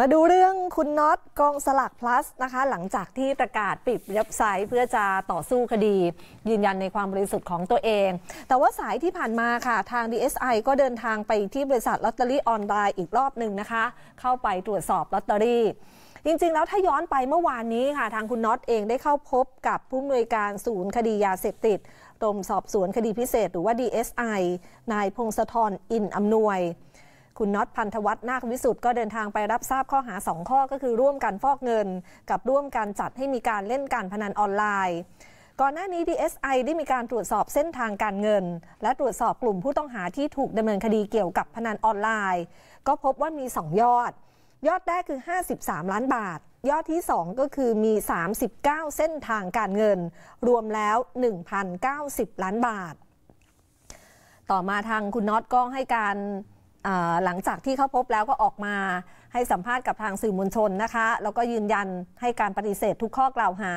มาดูเรื่องคุณน็อตกองสลักพลัสนะคะหลังจากที่ประกาศปิดเว็บไซต์ เพื่อจะต่อสู้คดี ยืนยันในความบริสุทธิ์ของตัวเอง แต่ว่าสายที่ผ่านมาค่ะ ทาง DSI ก็เดินทางไปที่บริษัทลอตเตอรี่ออนไลน์อีกรอบหนึ่งนะคะ เข้าไปตรวจสอบลอตเตอรี่ จริงๆแล้วถ้าย้อนไปเมื่อวานนี้ค่ะ ทางคุณน็อตเองได้เข้าพบกับผู้อำนวยการศูนย์คดียาเสพติดกรมสอบสวนคดีพิเศษหรือว่า DSI นายพงศธรอินอำนวยคุณน็อตพันธวัฒนาควิสุทธ์ก็เดินทางไปรับทราบข้อหา 2 ข้อก็คือร่วมกันฟอกเงิน กับร่วมกันจัดให้มีการเล่นการพนันออนไลน์ ก่อนหน้านี้ DSI ได้มีการตรวจสอบเส้นทางการเงิน และตรวจสอบกลุ่มผู้ต้องหาที่ถูกดำเนินคดีเกี่ยวกับพนันออนไลน์ ก็พบว่ามี 2 ยอด ยอดแรกคือ 53 ล้านบาท ยอดที่ 2 ก็คือมี 39 เส้นทางการเงิน รวมแล้ว1,090 ล้านบาท ต่อมาทางคุณน็อตก็ให้การหลังจากที่เขาพบแล้วก็ออกมาให้สัมภาษณ์กับทางสื่อมวลชนนะคะ แล้วก็ยืนยันให้การปฏิเสธทุกข้อกล่าวหา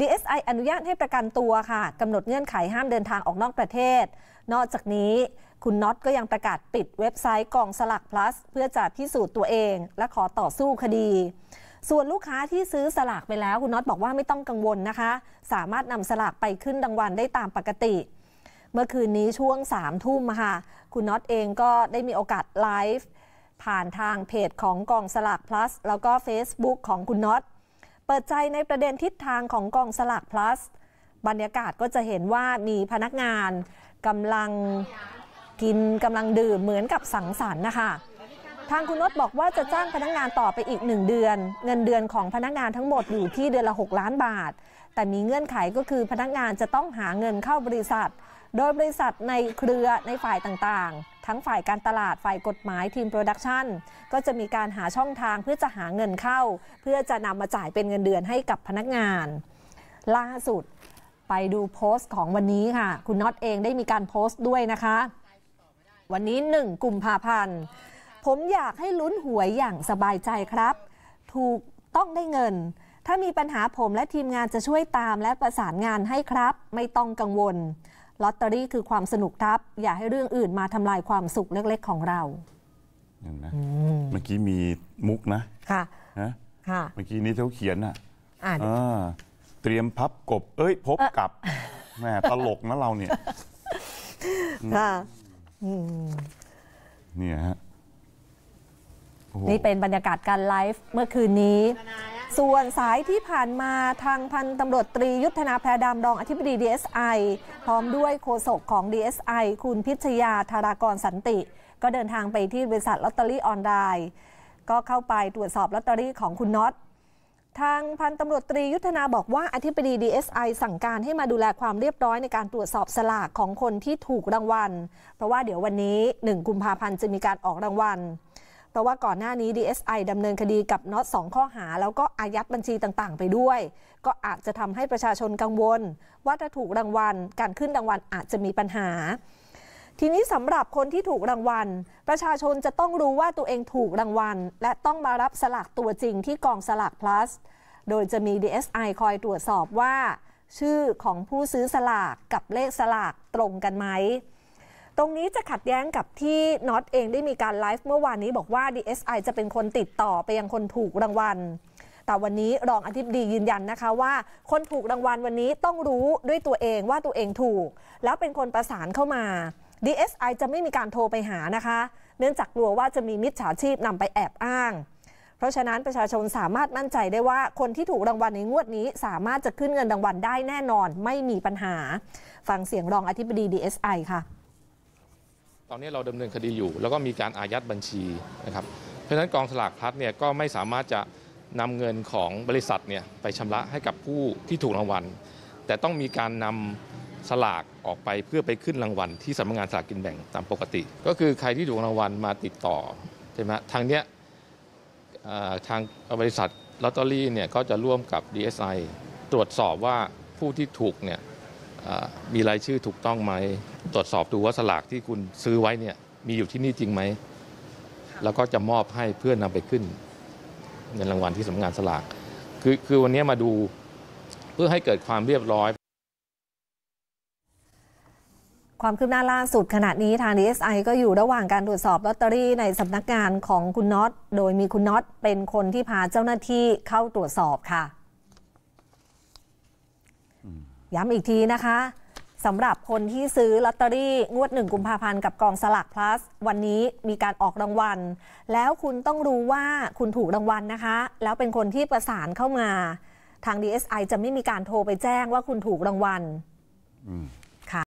DSI อนุญาตให้ประกันตัวค่ะกำหนดเงื่อนไขห้ามเดินทางออกนอกประเทศ นอกจากนี้คุณน็อตก็ยังประกาศปิดเว็บไซต์กองสลัก plus เพื่อจะพิสูจน์ตัวเองและขอต่อสู้คดี ส่วนลูกค้าที่ซื้อสลากไปแล้ว คุณน็อตบอกว่าไม่ต้องกังวลนะคะ สามารถนำสลากไปขึ้นรางวัลได้ตามปกติเมื่อคืนนี้ช่วง3ามทุ่มค่ะคุณน็อตเองก็ได้มีโอกาสไลฟ์ผ่านทางเพจของกองสลาก plus แล้วก็ Facebook ของคุณน็อตเปิดใจในประเด็นทิศทางของกองสลาก plus บรรยากาศก็จะเห็นว่ามีพนักงานกำลังกินกำลังดื่ม เหมือนกับสังสรรค์นะคะทางคุณนศบอกว่าจะจ้างพนักงานต่อไปอีกหนึ่งเดือน เงินเดือนของพนักงานทั้งหมดอยู่ที่เดือนละ 6 ล้านบาท แต่มีเงื่อนไขก็คือพนักงานจะต้องหาเงินเข้าบริษัทโดยบริษัทในเครือในฝ่ายต่างๆ ทั้งฝ่ายการตลาด ฝ่ายกฎหมาย ทีมโปรดักชันก็จะมีการหาช่องทางเพื่อจะหาเงินเข้า เพื่อจะนำมาจ่ายเป็นเงินเดือนให้กับพนักงาน ล่าสุดไปดูโพสต์ของวันนี้ค่ะ คุณน็อตเองได้มีการโพสต์ด้วยนะคะ วันนี้หนึ่งกุมภาพันธ์ ผมอยากให้ลุ้นหวยอย่างสบายใจครับ ถูกต้องได้เงิน ถ้ามีปัญหาผมและทีมงานจะช่วยตามและประสานงานให้ครับ ไม่ต้องกังวลลอตเตอรี่คือความสนุกทับ อย่าให้เรื่องอื่นมาทำลายความสุขเล็ก ๆ ของเราเนไมเมื่อกี้มีมุกนะ ค่ะนะค่ะ เมื่อกี้นี้เขาเขียนอ่ะเตรียมพับกบ เอ้ย พบกับแม่ตลกนะเราเนี่ย ค่ะนี่ฮะนี่เป็นบรรยากาศการไลฟ์เมื่อคืนนี้ส่วนสายที่ผ่านมาทางพันตำรวจตรียุทธนาแพรดำรองอธิบดี DSI พร้อมด้วยโฆษกของ DSI คุณพิชยาธารากรสันติ ก็เดินทางไปที่บริษัทลอตเตอรี่ออนไลน์ก็เข้าไปตรวจสอบลอตเตอรี่ของคุณน็อต ทางพันตำรวจตรียุทธนาบอกว่าอธิบดี DSI สั่งการให้มาดูแลความเรียบร้อยในการตรวจสอบสลากของคนที่ถูกรางวัลเพราะว่าเดี๋ยววันนี้1กุมภาพันธ์จะมีการออกรางวัลเพราะว่าก่อนหน้านี้ DSI ดำเนินคดีกับน็อตสองข้อหา แล้วก็อายัดบัญชีต่างๆ ไปด้วย ก็อาจจะทำให้ประชาชนกังวล ว่าถ้าถูกรางวัลการขึ้นรางวัลอาจจะมีปัญหา ทีนี้สำหรับคนที่ถูกรางวัล ประชาชนจะต้องรู้ว่าตัวเองถูกรางวัล และต้องมารับสลากตัวจริงที่กองสลาก plus โดยจะมี DSI คอยตรวจสอบว่า ชื่อของผู้ซื้อสลากกับเลขสลากตรงกันไหมตรงนี้จะขัดแย้งกับที่น็อตเองได้มีการไลฟ์เมื่อวานนี้ บอกว่า DSI จะเป็นคนติดต่อไปยังคนถูกรางวัล แต่วันนี้รองอธิบดียืนยันนะคะว่า คนถูกรางวัลวันนี้ต้องรู้ด้วยตัวเองว่าตัวเองถูก แล้วเป็นคนประสานเข้ามา DSI จะไม่มีการโทรไปหานะคะ เนื่องจากกลัวว่าจะมีมิจฉาชีพนำไปแอบอ้าง เพราะฉะนั้นประชาชนสามารถมั่นใจได้ว่าคนที่ถูกรางวัลในงวดนี้ สามารถจะขึ้นเงินรางวัลได้แน่นอน ไม่มีปัญหาฟังเสียงรองอธิบดี DSI ค่ะตอนนี้เราดำเนินคดีอยู่ แล้วก็มีการอายัดบัญชีนะครับ เพราะฉะนั้นกองสลากพลัดเนี่ยก็ไม่สามารถจะนำเงินของบริษัทเนี่ยไปชำระให้กับผู้ที่ถูกรางวัล แต่ต้องมีการนำสลากออกไปเพื่อไปขึ้นรางวัลที่สำนักงานสลากกินแบ่งตามปกติ ก็คือใครที่ถูกรางวัลมาติดต่อ ใช่ไหมทางเนี้ยทางบริษัทลอตเตอรี่เนี่ยก็จะร่วมกับ DSI ตรวจสอบว่าผู้ที่ถูกเนี่ยมีรายชื่อถูกต้องไหม ตรวจสอบดูว่าสลากที่คุณซื้อไว้เนี่ย มีอยู่ที่นี่จริงไหม แล้วก็จะมอบให้เพื่อนนำไปขึ้นเงินรางวัลที่สำนักงานสลากคือคือวันนี้มาดูเพื่อให้เกิดความเรียบร้อย ความคืบหน้าล่าสุดขณะนี้ทางสไอก็อยู่ระหว่างการตรวจสอบลอตเตอรี่ ในสำนักงานของคุณน็อต โดยมีคุณน็อตเป็นคนที่พาเจ้าหน้าที่เข้าตรวจสอบค่ะย้ำอีกทีนะคะสำหรับคนที่ซื้อลอตเตอรี่งวดหนึ่งกุมภาพันธ์กับกองสลักพลัส วันนี้มีการออกรางวัลแล้วคุณต้องรู้ว่าคุณถูกรางวัลนะคะ แล้วเป็นคนที่ประสานเข้ามา ทาง DSI จะไม่มีการโทรไปแจ้งว่าคุณถูกรางวัล